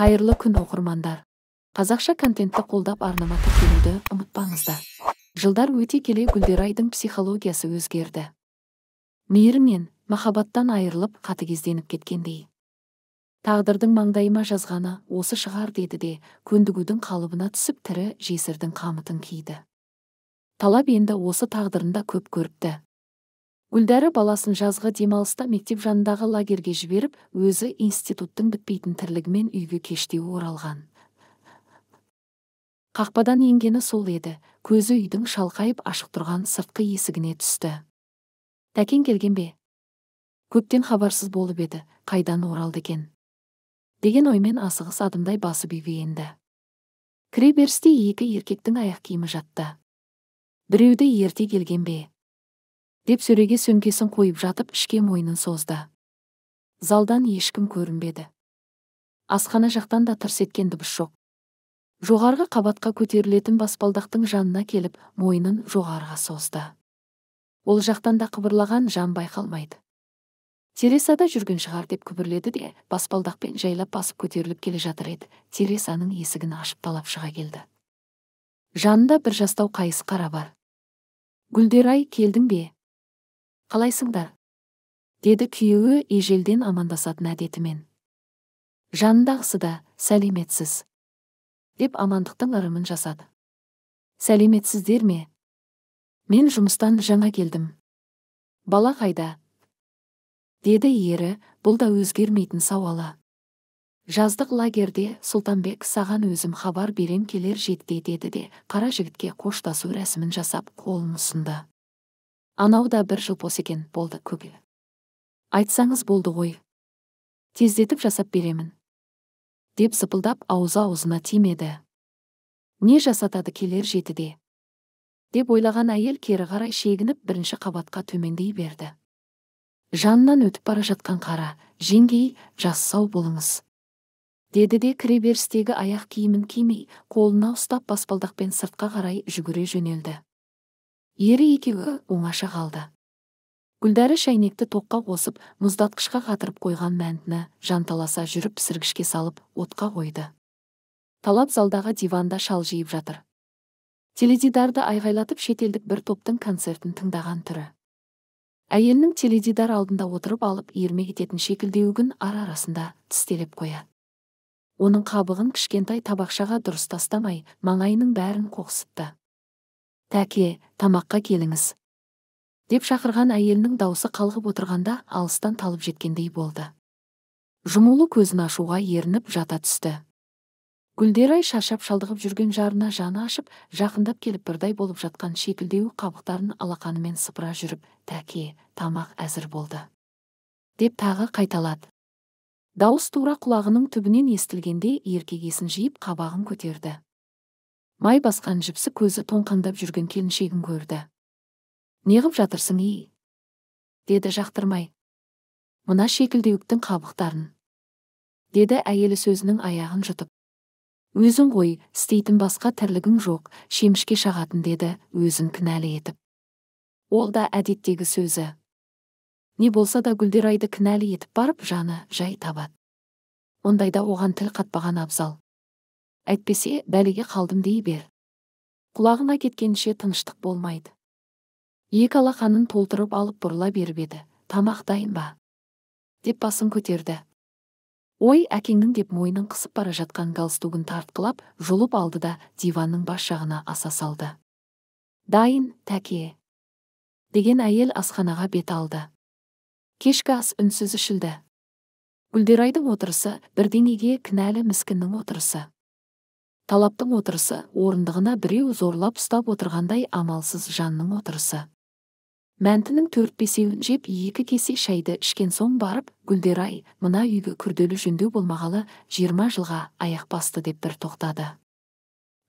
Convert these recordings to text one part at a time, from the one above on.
қайырлы күн оқырмандар қазақша контентті қолдап арнама тіркелуді ұмытпаңыздар жылдар өте келе гүлдерайдың психологиясы өзгерді мейірім мен махаббаттан айырылып қатыгезденіп кеткендей тағдырдың маңдайыма жазғаны осы шығар деді де көндігудің қалыбына түсіп тірі жесірдің қамытын киді талап енді осы тағдырында көп көріпті гүлдәрі баласын жазғы демалыста мектеп жанындағы лагерге жіберіп өзі институттың бітпейтін тірлігімен үйге кештеу оралған қақпадан енгені сол еді көзі үйдің шалқайып ашық тұрған сыртқы есігіне түсті Тәкен келген бе көптен хабарсыз болып еді қайдан оралды екен деген оймен асығыс адымдай басып үйге енді кіре екі еркектің аяқ киімі жатты біреуді ерте келген бе деп сөреге сөмкесін қойып жатып ішке мойнын созды залдан ешкім көрінбеді асхана жақтан да тырс еткен дыбыс жоқ жоғарғы қабатқа көтерілетін баспалдақтың жанына келіп мойнын жоғарыға созды ол жақтан да қыбырлаған жан байқалмайды Тересада жүрген шығар деп күбірледі де баспалдақпен жайлап басып көтеріліп келе жатыр еді тересаның есігін ашып талап шыға келді жанында бір жастау қайыс қара бар гүлдерай келдің бе қалайсыңдар деді күйеуі ежелден амандасатын әдетімен жанындағысы да сәлеметсіз деп амандықтың ырымын жасады сәлеметсіздер ме мен жұмыстан жаңа келдім бала қайда деді ері бұл да өзгермейтін сауалы жаздық лагерде сұлтанбек саған өзім хабар берем келер жетте деді де қара жігітке қоштасу рәсімін жасап қолын ұсынды анау да бір жыл бос екен болды көбі. айтсаңыз болды ғой тездетіп жасап беремін деп сыпылдап аузы аузына тимеді не жасатады келер жетіде деп ойлаған әйел кері қарай шегініп бірінші қабатқа төмендей берді жанынан өтіп бара жатқан қара жеңгей жас сау болыңыз деді де кіреберістегі аяқ киімін кимей қолына ұстап баспалдақпен сыртқа қарай жүгіре жөнелді ері екеуі оңаша қалды гүлдәрі шәйнекті тоққа қосып мұздатқышқа қатырып қойған мәнтіні жанталаса жүріп пісіргішке салып отқа қойды талап залдағы диванда шалжиып жатыр теледидарды айғайлатып шетелдік бір топтың концертін тыңдаған түрі әйелінің теледидар алдында отырып алып ермек ететін шекілдеуігін ара арасында тістелеп қояды оның қабығын кішкентай табақшаға дұрыс тастамай маңайының бәрін қоқсытты тәке тамаққа келіңіз деп шақырған әйелінің даусы қалғып отырғанда алыстан талып жеткендей болды жұмулы көзін ашуға ерініп жата түсті гүлдерай шаршап шалдығып жүрген жарына жаны ашып жақындап келіп бірдай болып жатқан шекілдеу қабықтарын алақанымен сыпыра жүріп тәке тамақ әзір болды деп тағы қайталады дауыс тура құлағының түбінен естілгенде еркегесін жиып қабағын көтерді май басқан жіпсі көзі тоңқаңдап жүрген келіншегін көрді неғып жатырсың ей? деді жақтырмай мына шекілдеуіктің қабықтарын деді әйелі сөзінің аяғын жұтып өзің ғой істейтін басқа тірлігің жоқ шемішке шағатын деді өзін кінәлі етіп ол да әдеттегі сөзі не болса да гүлдерайды кінәлі етіп барып жаны жай табады ондайда оған тіл қатпаған абзал әйтпесе бәлеге қалдым дей бер құлағына кеткенше тыныштық болмайды екі алақанын толтырып алып бұрыла беріп еді тамақ дайын ба деп басын көтерді ой әкеңнің деп мойнын қысып бара жатқан галстугін тартқылап жұлып алды да диванның бас жағына аса салды дайын тәке деген әйел асханаға бет алды кешкі ас үнсіз ішілді гүлдерайдың отырысы бірдеңеге кінәлі міскіннің отырысы талаптың отырысы орындығына біреу зорлап ұстап отырғандай амалсыз жанның отырысы мәнтінің төрт бесеуін жеп екі кесе шайды ішкен соң барып гүлдерай мына үйге күрделі жөндеу болмағалы жиырма жылға аяқ басты деп бір тоқтады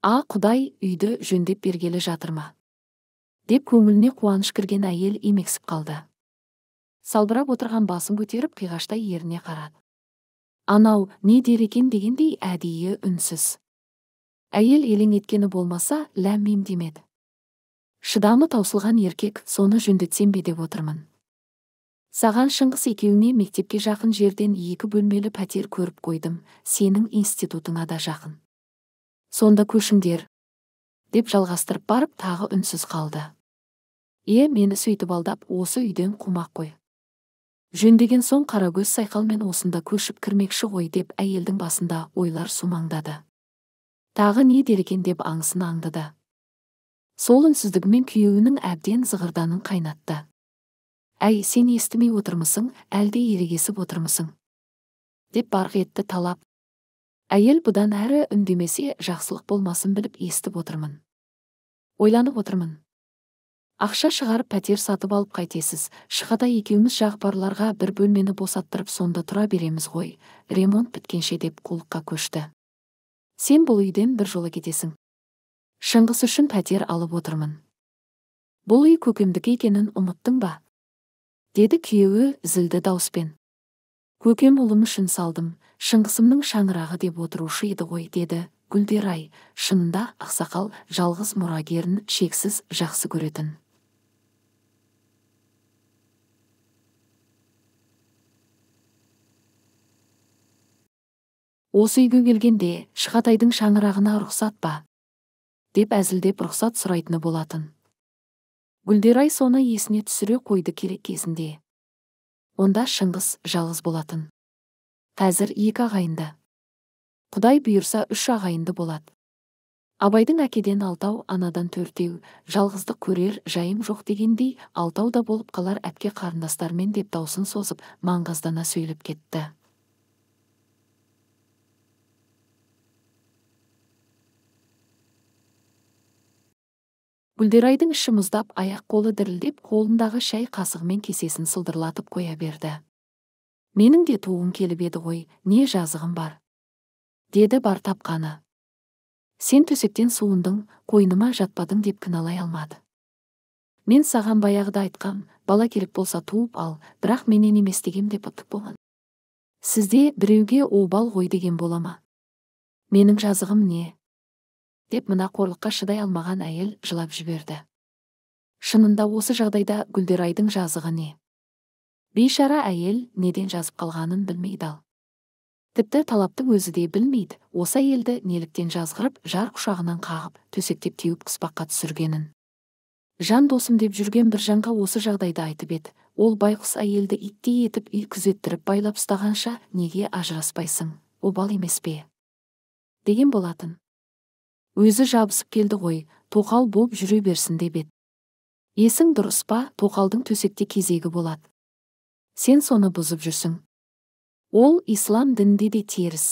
а құдай үйді жөндеп бергелі жатыр ма деп көңіліне қуаныш кірген әйел емексіп қалды салбырап отырған басын көтеріп қиғаштай еріне қарады анау не дер екен дегендей әдейі үнсіз әйел елең еткені болмаса ләм демеді шыдамы таусылған еркек соны жөндетсем бе деп отырмын саған шыңғыс екеуіне мектепке жақын жерден екі бөлмелі пәтер көріп қойдым сенің институтыңа да жақын сонда көшіңдер деп жалғастырып барып тағы үнсіз қалды е мені сөйтіп алдап осы үйден қумақ қой жөндеген соң қарагөз сайқалмен осында көшіп кірмекші ғой деп әйелдің басында ойлар сумаңдады тағы не дер деп аңысын аңдыды сол үнсіздігімен күйеуінің әбден зығырданын қайнатты әй сен естімей отырмысың әлде ерегесіп отырмысың деп барқ етті талап әйел бұдан әрі үндемесе жақсылық болмасын біліп естіп отырмын ойланып отырмын ақша шығарып пәтер сатып алып қайтесіз шығада екеуміз жақпарларға бір бөлмені босаттырып сонда тұра береміз ғой ремонт біткенше деп қулыққа көшті сен бұл үйден бір жолы кетесің шыңғыс үшін пәтер алып отырмын бұл үй көкемдікі екенін ұмыттың ба деді күйеуі зілді дауыспен көкем ұлым үшін салдым шыңғысымның шаңырағы деп отырушы еді ғой деді гүлдерай шынында ақсақал жалғыз мұрагерін шексіз жақсы көретін осы үйге келгенде шығатайдың шаңырағына рұқсат па деп әзілдеп рұқсат сұрайтыны болатын гүлдерай соны есіне түсіре қойды керек кезінде онда шыңғыс жалғыз болатын қазір екі ағайынды құдай бұйырса үш ағайынды болады абайдың әкеден алтау анадан төртеу жалғыздық көрер жайым жоқ дегендей алтау да болып қалар әпке қарындастармен деп даусын созып маңғаздана сөйлеп кетті гүлдерайдың іші мұздап аяқ қолы дірілдеп қолындағы шай қасығымен кесесін сылдырлатып қоя берді менің де туым келіп еді ғой не жазығым бар деді бар тапқаны сен төсектен суындың қойныма жатпадың деп кіналай алмады мен саған баяғыда айтқам бала керек болса туып ал бірақ менен емес дегем деп ұтып болған сізде біреуге обал ғой деген бола ма менің жазығым не деп мына қорлыққа шыдай алмаған әйел жылап жіберді шынында осы жағдайда гүлдерайдың жазығы не бейшара әйел неден жазып қалғанын білмейді ал тіпті талаптың өзі де білмейді осы әйелді неліктен жазғырып жар құшағынан қағып төсектеп теуіп қыспаққа түсіргенін жан досым деп жүрген бір жанға осы жағдайды айтып еді ол байқұс әйелді иттей етіп үй күзеттіріп байлап ұстағанша неге ажыраспайсың обал емес пе деген болатын өзі жабысып келді ғой тоқал болып жүре берсін деп еді есің дұрыс па тоқалдың төсекте кезегі болады сен соны бұзып жүрсің ол ислам дінінде де теріс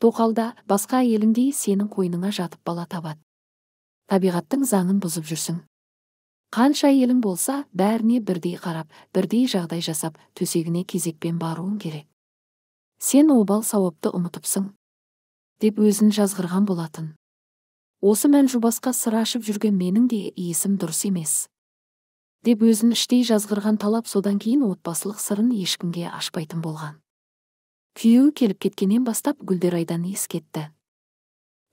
тоқалда басқа әйеліңдей сенің қойныңа жатып бала табады табиғаттың заңын бұзып жүрсің қанша елің болса бәріне бірдей қарап бірдей жағдай жасап төсегіне кезекпен баруың керек сен обал сауапты ұмытыпсың деп өзін жазғырған болатын осы мән жұбасқа сыр ашып жүрген менің де есім дұрыс емес деп өзін іштей жазғырған талап содан кейін отбасылық сырын ешкімге ашпайтын болған күйеуі келіп кеткеннен бастап гүлдерайдан ескетті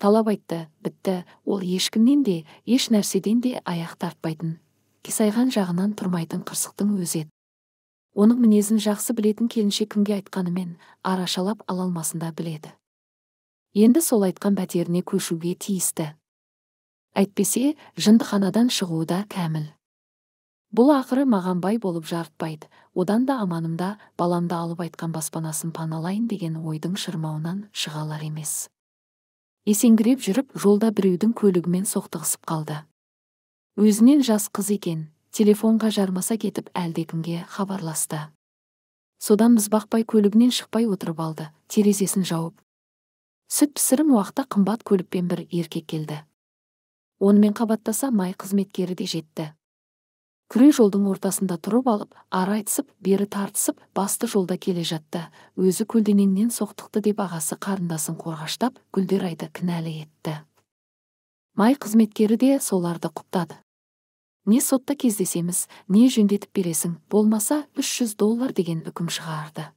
талап айтты бітті ол ешкімнен де еш нәрседен де аяқ тартпайтын қисайған жағынан тұрмайтын қырсықтың өзі еді оның мінезін жақсы білетін келіншек кімге айтқанымен арашалап ала алмасын біледі енді сол айтқан пәтеріне көшуге тиісті әйтпесе жындыханадан шығуы да кәміл бұл ақыры маған бай болып жарытпайды одан да аманымда баламды алып айтқан баспанасын паналайын деген ойдың шырмауынан шығалар емес есеңгіреп жүріп жолда біреудің көлігімен соқтығысып қалды өзінен жас қыз екен телефонға жармаса кетіп әлдекімге хабарласты содан мызбақпай көлігінен шықпай отырып алды терезесін жауып сүт пісірім уақытта қымбат көлікпен бір еркек келді онымен қабаттаса май қызметкері де жетті күре жолдың ортасында тұрып алып ары айтысып бері тартысып басты жолда келе жатты өзі көлденеңнен соқтықты деп ағасы қарындасын қорғаштап гүлдерайды кінәлі етті май қызметкері де соларды құптады не сотта кездесеміз не жөндетіп бересің болмаса 300 доллар деген үкім шығарды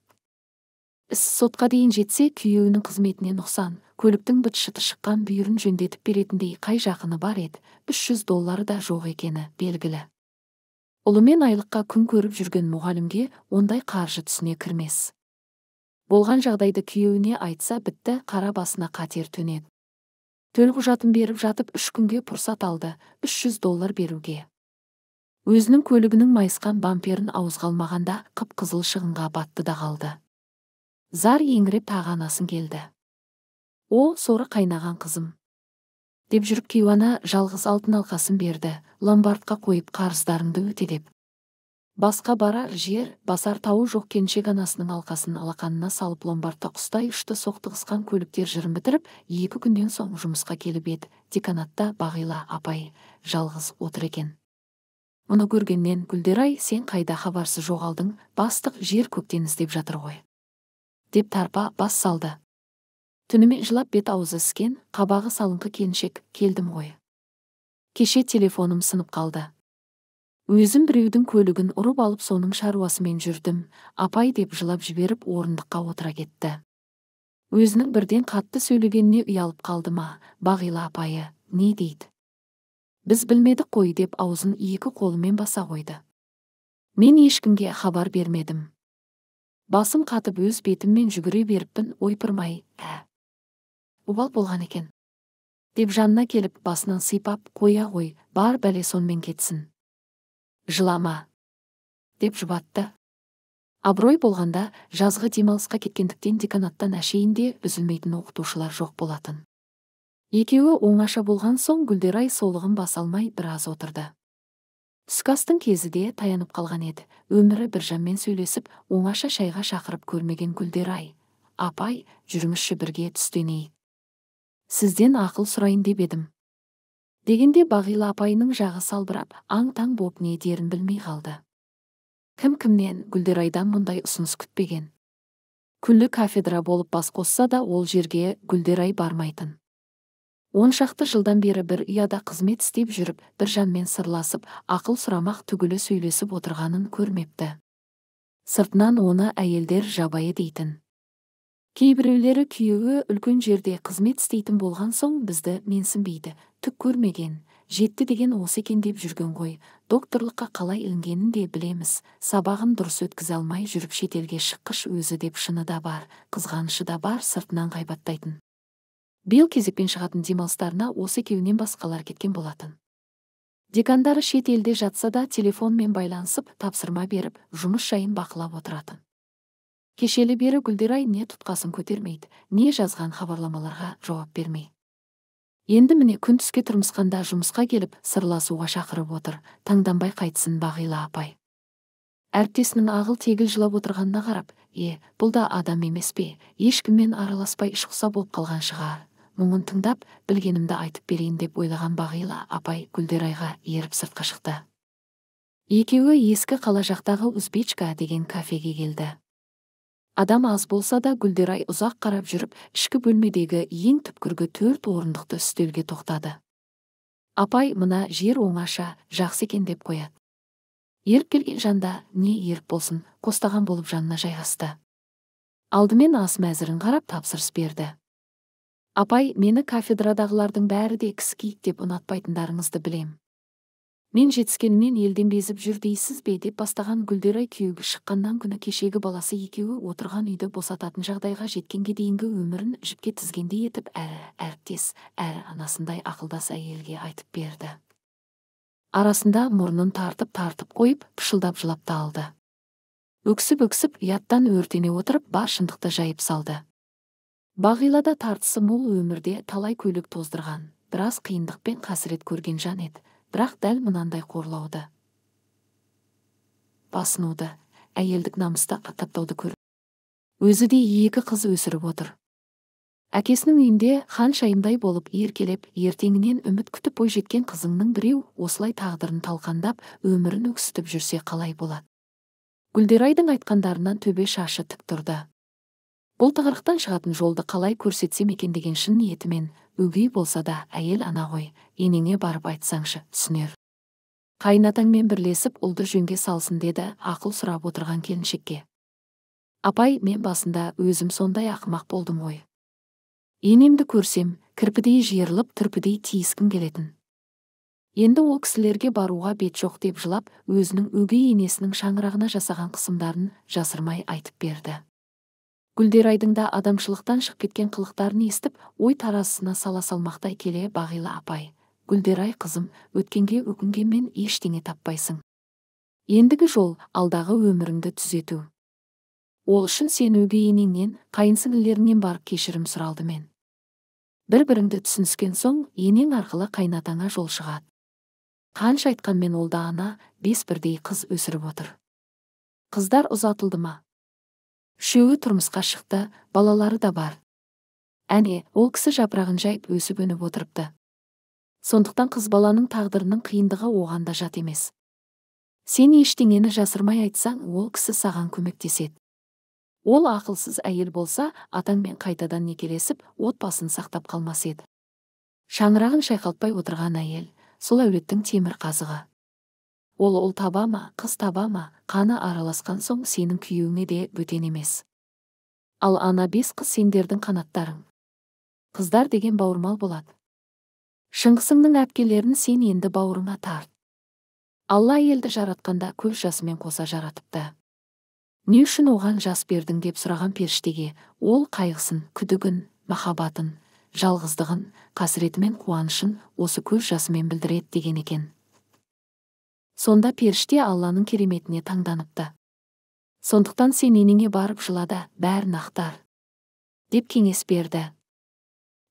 іс сотқа дейін жетсе күйеуінің қызметіне нұқсан көліктің быт шыты шыққан бүйірін жөндетіп беретіндей қай жақыны бар еді үш жүз доллары да жоқ екені белгілі ұлымен айлыққа күн көріп жүрген мұғалімге ондай қаржы түсіне кірмес болған жағдайды күйеуіне айтса бітті қара басына қатер төнеді төлқұжатын беріп жатып үш күнге пұрсат алды үш жүз доллар беруге өзінің көлігінің майысқан бамперін ауызға алмағанда қып қызыл шығынға батты да қалды зар еңіреп анасын келді о соры қайнаған қызым деп жүріп кейуана жалғыз алтын алқасын берді ломбардқа қойып қарыздарыңды өте деп басқа барар жер басар тауы жоқ келіншек анасының алқасын алақанына салып ломбардта құстай ұшты соқтығысқан көліктер жырын бітіріп екі күннен соң жұмысқа келіп еді деканатта бағила апай жалғыз отыр екен мұны көргеннен гүлдерай сен қайда хабарсыз жоғалдың бастық жер көктен іздеп жатыр ғой деп тарпа бас салды түнімен жылап бет аузы іскен қабағы салыңқы келіншек келдім ғой кеше телефоным сынып қалды өзім біреудің көлігін ұрып алып соның шаруасымен жүрдім апай деп жылап жіберіп орындыққа отыра кетті өзінің бірден қатты сөйлегеніне ұялып қалды ма бағила апайы не дейді біз білмедік қой деп аузын екі қолымен баса қойды мен ешкімге хабар бермедім басым қатып өз бетіммен жүгіре беріппін ойпырмай ә обал болған екен деп жанына келіп басынан сипап қоя ғой бар бәле сонымен кетсін жылама деп жұбатты абырой болғанда жазғы демалысқа кеткендіктен деканаттан әшейінде үзілмейтін оқытушылар жоқ болатын екеуі оңаша болған соң гүлдерай солығын баса алмай біраз отырды түскі кезі таянып қалған еді өмірі бір біржанмен сөйлесіп оңаша шайға шақырып көрмеген гүлдерай апай жүріңізші бірге түстенейік сізден ақыл сұрайын деп едім дегенде бағила апайының жағы салбырап аң таң боп не дерін білмей қалды кім кімнен гүлдерайдан мұндай ұсыныс күтпеген күллі кафедра болып бас қосса да ол жерге гүлдерай бармайтын он шақты жылдан бері бір ұяда қызмет істеп жүріп бір жанмен сырласып ақыл сұрамақ түгілі сөйлесіп отырғанын көрмепті сыртынан оны әйелдер жабайы дейтін кейбіреулері күйеуі үлкен жерде қызмет істейтін болған соң бізді менсінбейді түк көрмеген жетті деген осы екен деп жүрген ғой докторлыққа қалай ілінгенін де білеміз сабағын дұрыс өткізе алмай жүріп шетелге шыққыш өзі деп шыны да бар қызғанышы да бар сыртынан ғайбаттайтын биыл кезекпен шығатын демалыстарына осы екеуінен басқалар кеткен болатын декандары шет елде жатса да телефонмен байланысып тапсырма беріп жұмыс жайын бақылап отыратын кешелі бері гүлдерай не тұтқасын көтермейді не жазған хабарламаларға жауап бермей енді міне күн түске тұрмысқанда жұмысқа келіп сырласуға шақырып отыр таңданбай қайтсын бағила апай әріптесінің ағыл тегіл жылап отырғанына қарап е бұл да адам емес пе ешкіммен араласпай ішқұса болып қалған шығар мұңын тыңдап білгенімді айтып берейін деп ойлаған бағила апай гүлдерайға еріп сыртқа шықты екеуі ескі қала жақтағы узбечка деген кафеге келді адам аз болса да гүлдерай ұзақ қарап жүріп ішкі бөлмедегі ең түпкіргі төрт орындықты үстелге тоқтады апай мына жер оңаша жақсы екен деп қояды еріп келген жанда не еріп болсын қостаған болып жанына жайғасты алдымен ас мәзірін қарап тапсырыс берді апай мені кафедрадағылардың бәрі де киік деп ұнатпайтындарыңызды білем. мен жетіскенімнен елден безіп жүр дейсіз бе деп бастаған гүлдерай күйеуге шыққаннан күні кешегі баласы екеуі отырған үйді босататын жағдайға жеткенге дейінгі өмірін жіпке тізгендей етіп әрі әріптес әрі анасындай ақылдас әйелге айтып берді арасында мұрнын тартып тартып қойып пышылдап жылап та алды өксіп өксіп ұяттан өртене отырып бар шындықты жайып салды бағилада тартысы мол өмірде талай көйлек тоздырған біраз қиындықпен қасірет көрген жан еді бірақ дәл мынандай қорлауды басынуды әйелдік намысты таптауды көр өзі де екі қыз өсіріп отыр әкесінің үйінде хан шайындай болып еркелеп ертеңінен үміт күтіп жеткен қызыңның біреу осылай тағдырын талқандап өмірін өксітіп жүрсе қалай болады гүлдерайдың айтқандарынан төбе шашы тік тұрды бұл тығырықтан шығатын жолды қалай көрсетсем екен деген шын ниетімен өгей болса да әйел ана ғой енеңе барып айтсаңшы түсінер қайынатаңмен бірлесіп ұлды жөнге салсын деді ақыл сұрап отырған келіншекке апай мен басында өзім сондай ақымақ болдым ғой енемді көрсем кірпідей жиырылып түрпідей тиіскім келетін енді ол кісілерге баруға бет жоқ деп жылап өзінің өгей енесінің шаңырағына жасаған қысымдарын жасырмай айтып берді гүлдерайдың да адамшылықтан шығып кеткен қылықтарын естіп ой таразысына сала салмақтай келе бағила апай гүлдерай қызым өткенге өкінгенмен ештеңе таппайсың ендігі жол алдағы өміріңді түзету ол үшін сен өгей енеңнен қайынсіңлілеріңнен барып кешірім сұралды мен бір біріңді түсініскен соң енең арқылы қайнатаңа жол шығады қанша айтқанмен ол да ана бес бірдей қыз өсіріп отыр қыздар ұзатылды ма үшеуі тұрмысқа шықты балалары да бар әне ол кісі жапырағын жайып өсіп өніп отырыпты сондықтан қыз баланың тағдырының қиындығы оған да жат емес сен ештеңені жасырмай айтсаң ол кісі саған көмектеседі ол ақылсыз әйел болса атаңмен қайтадан некелесіп отбасын сақтап қалмас еді шаңырағын шайқалтпай отырған әйел сол әулеттің темір қазығы ол ұл таба ма қыз таба ма қаны араласқан соң сенің күйеуіңе де бөтен емес ал ана бес қыз сендердің қанаттарың қыздар деген бауырмал болады шыңғысыңның әпкелерін сен енді бауырыңа тарт алла елді жаратқанда көз жасымен қоса жаратыпты не үшін оған жас бердің деп сұраған періштеге ол қайғысын күдігін махаббатын жалғыздығын қасіреті мен қуанышын осы көз жасымен білдіреді деген екен сонда періште алланың кереметіне таңданыпты сондықтан сен енеңе барып жыла бәр бәрін ақтар деп кеңес берді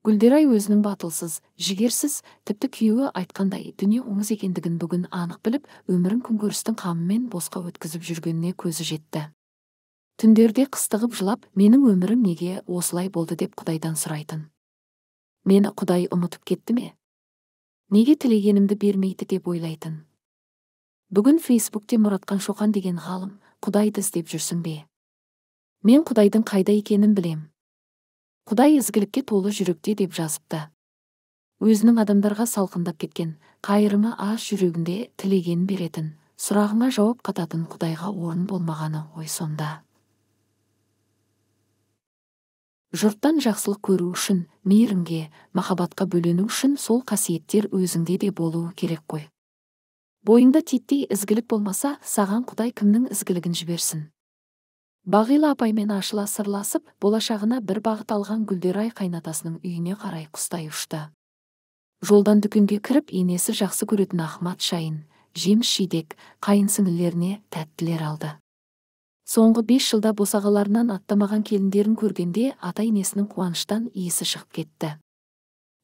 гүлдерай өзінің батылсыз жігерсіз тіпті күйеуі айтқандай дүние оңыз екендігін бүгін анық біліп өмірін күнкөрістің қамымен босқа өткізіп жүргеніне көзі жетті түндерде қыстығып жылап менің өмірім неге осылай болды деп құдайдан сұрайтын мені құдай ұмытып кетті ме неге тілегенімді бермейді деп ойлайтын бүгін фейсбукте мұратқан шоқан деген ғалым құдайды іздеп жүрсің бе мен құдайдың қайда екенін білем. құдай ізгілікке толы жүректе деп жазыпты өзінің адамдарға салқындап кеткен қайырымы аз жүрегінде тілегенін беретін сұрағыңа жауап қататын құдайға орын болмағаны ғой сонда жұрттан жақсылық көру үшін мейірімге махаббатқа бөлену үшін сол қасиеттер өзіңде де болуы керек қой бойыңда титтей ізгілік болмаса саған құдай кімнің ізгілігін жіберсін бағила апаймен ашыла сырласып болашағына бір бағыт алған гүлдерай қайнатасының үйіне қарай құстай ұшты жолдан дүкенге кіріп енесі жақсы көретін ахмат шайын жеміс жидек қайын тәттілер алды соңғы бес жылда босағаларынан аттамаған келіндерін көргенде ата енесінің қуаныштан иісі шығып кетті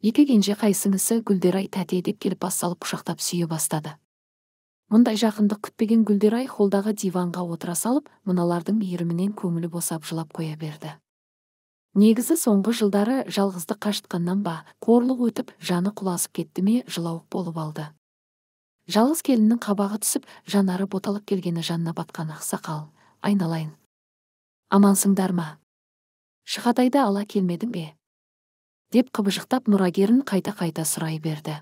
екі кенже қайсыңысы гүлдерай тәте деп келіп бас салып құшақтап сүйе бастады мұндай жақындық күтпеген гүлдерай холдағы диванға отыра салып мыналардың мейірімінен көңілі босап жылап қоя берді негізі соңғы жылдары жалғыздық қашытқаннан ба қорлық өтіп жаны құласып кетті ме жылауық болып алды жалғыз келіннің қабағы түсіп жанары боталып келгені жанына батқан ақсақал айналайын амансыңдар ма шығатайды ала келмедің бе деп қыбыжықтап мұрагерін қайта қайта сұрай берді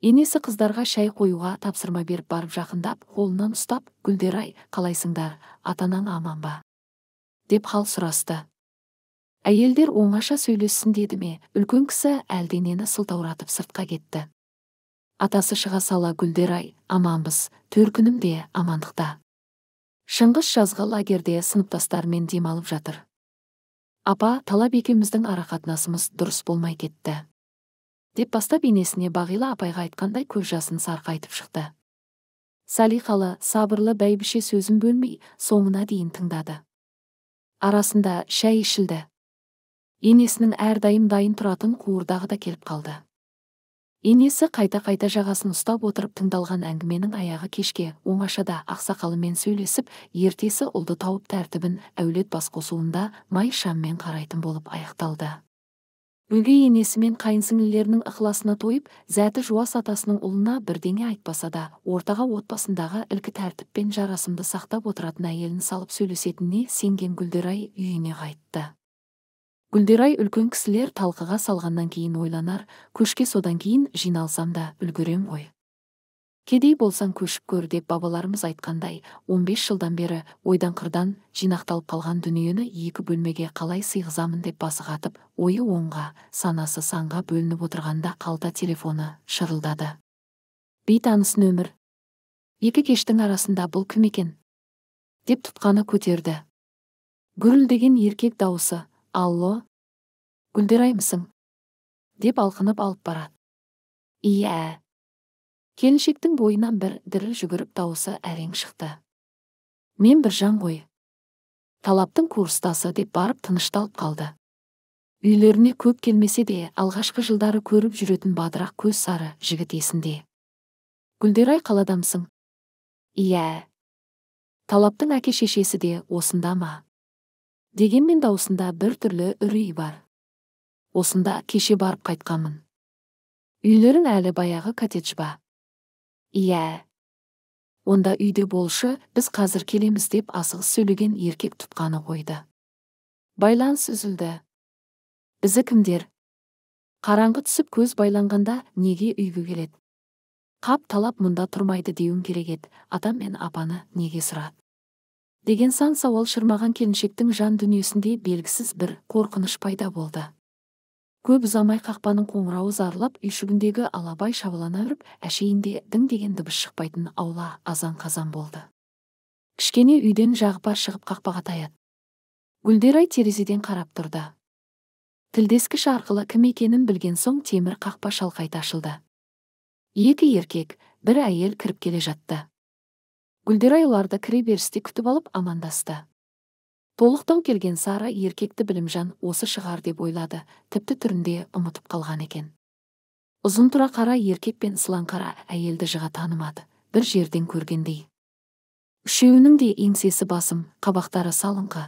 енесі қыздарға шай қоюға тапсырма беріп барып жақындап қолынан ұстап гүлдерай қалайсыңдар атанан аман ба деп хал сұрасты әйелдер оңаша сөйлессін деді ме үлкен кісі әлденені сылтауратып сыртқа кетті атасы шыға сала гүлдерай аманбыз төркінім де амандықта шыңғыс жазғы лагерде сыныптастарымен демалып жатыр апа талап екеуміздің арақатынасымыз дұрыс болмай кетті деп бастап енесіне бағила апайға айтқандай көз жасын сарқайтып шықты салиқалы сабырлы бәйбіше сөзін бөлмей соңына дейін тыңдады арасында шәй ішілді енесінің әрдайым дайын тұратын қуырдағы да келіп қалды енесі қайта қайта жағасын ұстап отырып тыңдалған әңгіменің аяғы кешке оңашада ақсақалымен сөйлесіп ертесі ұлды тауып тәртібін әулет басқосуында май шаммен қарайтын болып аяқталды өгей енесі мен қайынсіңлілерінің ықыласына тойып зәті жуас атасының ұлына бірдеңе айтпаса да ортаға отбасындағы ілкі тәртіппен жарасымды сақтап отыратын әйелін салып сөйлесетініне сенген гүлдерай үйіне қайтты гүлдерай үлкен кісілер талқыға салғаннан кейін ойланар көшке содан кейін жиналсам да үлгерем ғой кедей болсаң көшіп көр деп бабаларымыз айтқандай 15 жылдан бері ойдан қырдан жинақталып қалған дүниені екі бөлмеге қалай сыйғызамын деп басы қатып ойы оңға санасы санға бөлініп отырғанда қалта телефоны шырылдады бейтаныс нөмір екі кештің арасында бұл кім екен деп тұтқаны көтерді гүрілдеген еркек дауысы алло гүлдераймысың деп алқынып алып барады иә келіншектің бойынан бір діріл жүгіріп дауысы әрең шықты мен бір жан ғой талаптың курстасы деп барып тынышталып қалды үйлеріне көп келмесе де алғашқы жылдары көріп жүретін бадырақ көз сары жігіт есінде гүлдерай қаладамсың иә талаптың әке шешесі де осында ма дегенмен даусында бір түрлі үрей бар осында кеше барып қайтқанмын үйлерің әлі баяғы коттедж ба иә онда үйде болшы біз қазір келеміз деп асығыс сөйлеген еркек тұтқаны қойды байланыс үзілді Бізі кімдер қараңғы түсіп көз байланғанда неге үйге келеді қап талап мұнда тұрмайды деуім керек еді атам мен апаны неге сұрады деген сан сауал шырмаған келіншектің жан дүниесінде белгісіз бір қорқыныш пайда болды көп ұзамай қақпаның қоңырауы зарлап үйшігіндегі алабай шабалана үріп әшейінде дің деген дыбыс шықпайтын аула азан қазан болды кішкене үйден жағыпар шығып қақпаға таяды гүлдерай терезеден қарап тұрды тілдескіш арқылы кім екенін білген соң темір қақпа шалқайта ашылды екі еркек бір әйел кіріп келе жатты гүлдерай оларды кіре берісте күтіп алып амандасты толықтау келген сара еркекті білімжан осы шығар деп ойлады тіпті түрінде ұмытып қалған екен Ұзын тұра қара еркек пен қара әйелді жыға танымады бір жерден көргендей үшеуінің де еңсесі басым қабақтары салыңқы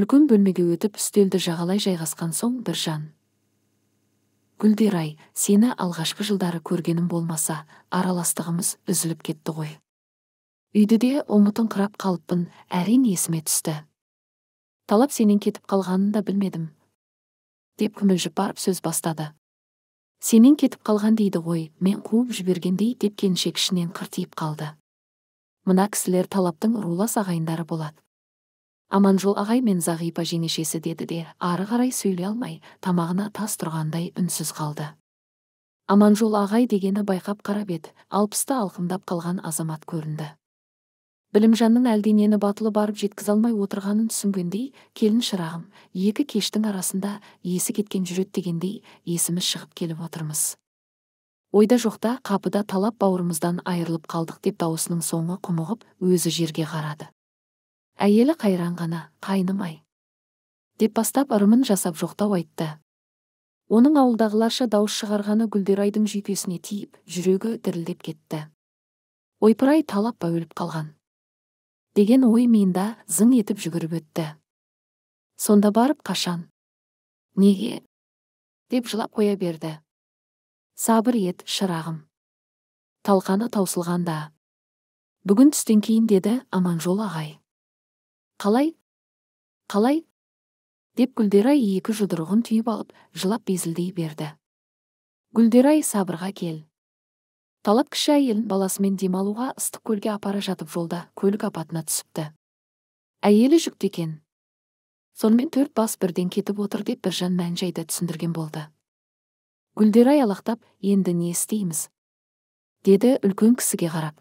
үлкен бөлмеге өтіп үстелді жағалай жайғасқан соң бір жан. гүлдерай сені алғашқы жылдары көргенім болмаса араластығымыз үзіліп кетті ғой үйді де ұмытыңқырап қалыппын әрең есіме түсті талап сенен кетіп қалғанын да білмедім деп күмілжіп барып сөз бастады сенен кетіп қалған дейді ғой мен қуып жібергендей деп келіншек ішінен қыртиып қалды мына кісілер талаптың рулас ағайындары болады аманжол ағай мен зағипа жеңешесі деді де ары қарай сөйлей алмай тамағына тас тұрғандай үнсіз қалды аманжол ағай дегені байқап қарап еді алпысты алқымдап қалған азамат көрінді білімжанның әлденені батылы барып жеткізе алмай отырғанын түсінгендей келін шырағым екі кештің арасында есі кеткен жүреді дегендей есіміз шығып келіп отырмыз ойда жоқта қапыда талап бауырымыздан айырылып қалдық деп дауысының соңы құмығып өзі жерге қарады әйелі қайран ғана ай. деп бастап ырымын жасап жоқтау айтты оның ауылдағыларша дауыс шығарғаны гүлдерайдың жүйкесіне тиіп жүрегі дірілдеп кетті ойпырай талап өліп қалған деген ой миында зың етіп жүгіріп өтті сонда барып қашан неге деп жылап қоя берді сабыр ет шырағым талқаны таусылғанда бүгін түстен кейін деді аманжол ағай қалай қалай деп гүлдерай екі жұдырығын түйіп алып жылап безілдей берді гүлдерай сабырға кел талап кіші әйелін баласымен демалуға ыстықкөлге апара жатып жолда көлік апатына түсіпті әйелі жүкті екен сонымен төрт бас бірден кетіп отыр деп біржан мән жайды түсіндірген болды гүлдер аялақтап енді не істейміз деді үлкен кісіге қарап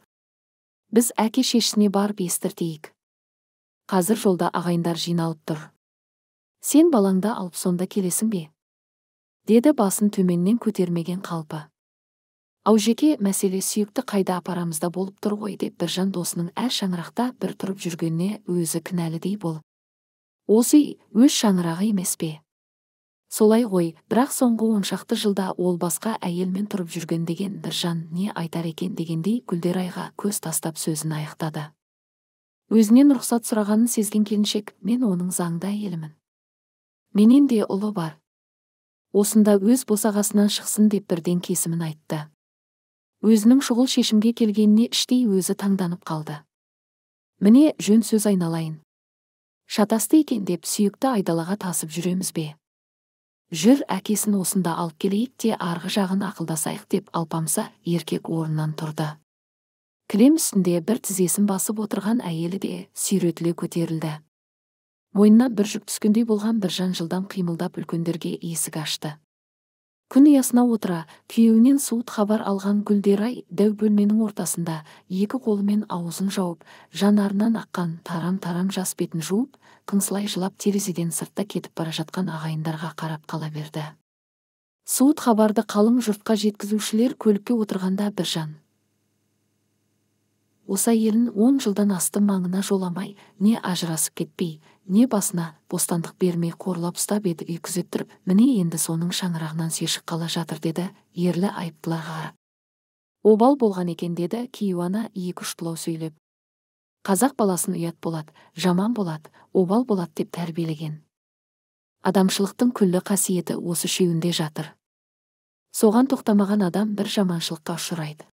біз әке шешесіне барып естіртейік қазір жолда ағайындар жиналып тұр сен балаңды алып сонда келесің бе деді басын төменнен көтермеген қалпы жеке мәселе сүйікті қайда апарамызда болып тұр ғой деп біржан досының әр шаңырақта бір тұрып жүргеніне өзі кінәлідей бол осы үй өз шаңырағы емес пе солай ғой бірақ соңғы оншақты жылда ол басқа әйелмен тұрып жүрген деген біржан не айтар екен дегендей гүлдерайға көз тастап сөзін аяқтады өзінен рұқсат сұрағанын сезген келіншек мен оның заңды әйелімін менен де ұлы бар осында өз босағасынан шықсын деп бірден кесімін айтты өзінің шұғыл шешімге келгеніне іштей өзі таңданып қалды міне жөн сөз айналайын шатасты екен деп сүйекті айдалаға тасып жүреміз бе жүр әкесін осында алып келейік те арғы жағын ақылдасайық деп алпамса еркек орнынан тұрды кілем үстінде бір тізесін басып отырған әйелі де сүйретіле көтерілді мойнына бір жүк түскендей болған біржан жылдам қимылдап үлкендерге есік ашты күн ұясына отыра күйеуінен суыт хабар алған гүлдерай дәу бөлменің ортасында екі қолымен аузын жауып жанарынан аққан тарам тарам жас бетін жуып қыңсылай жылап терезеден сыртта кетіп бара жатқан ағайындарға қарап қала берді суыт хабарды қалың жұртқа жеткізушілер көлікке отырғанда бір жан. осы әйелін он жылдан асты маңына жоламай не ажырасып кетпей не басына бостандық бермей қорлап ұстап еді үйкізіп міне енді соның шаңырағынан шешіп қала жатыр деді ерлі айыптыларға қарап обал болған екен деді кейуана екі тұлау сөйлеп қазақ баласын ұят болады жаман болады обал болады деп тәрбиелеген адамшылықтың күллі қасиеті осы шеуінде жатыр соған тоқтамаған адам бір жаманшылыққа ұшырайды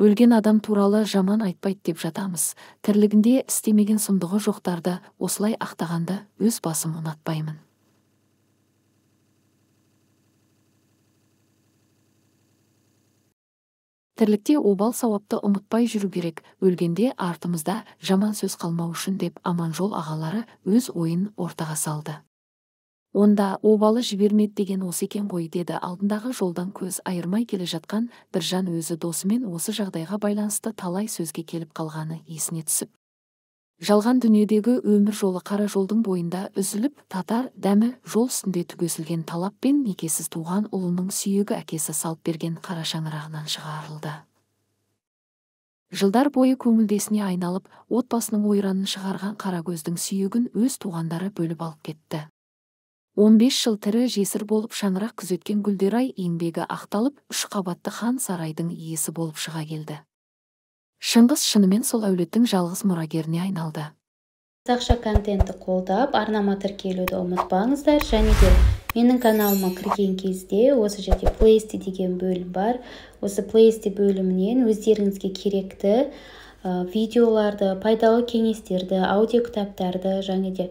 өлген адам туралы жаман айтпайды деп жатамыз тірлігінде істемеген сұмдығы жоқтарды осылай ақтағанды өз басым ұнатпаймын тірлікте обал сауапты ұмытпай жүру керек өлгенде артымызда жаман сөз қалмау үшін деп аманжол ағалары өз ойын ортаға салды онда обалы жібермеді деген осы екен ғой деді алдындағы жолдан көз айырмай келе жатқан бір жан өзі досымен осы жағдайға байланысты талай сөзге келіп қалғаны есіне түсіп жалған дүниедегі өмір жолы қара жолдың бойында үзіліп татар дәмі жол үстінде түгесілген талап пен некесіз туған ұлының сүйегі әкесі салып берген қара шаңырағынан шығарылды жылдар бойы көңілдесіне айналып отбасының ойранын шығарған қаракөздің сүйегін өз туғандары бөліп алып кетті 15 жыл тірі жесір болып шаңырақ күзеткен гүлдерай еңбегі ақталып үш қабатты хан сарайдың иесі болып шыға келді шыңғыс шынымен сол әулеттің жалғыз мұрагеріне айналды қазақша контентті қолдап арнама тіркелуді ұмытпаңыздар және де менің каналыма кірген кезде осы жерде плейсти деген бөлім бар осы плейсти бөлімінен өздеріңізге керекті видеоларды пайдалы кеңестерді аудиокітаптарды және де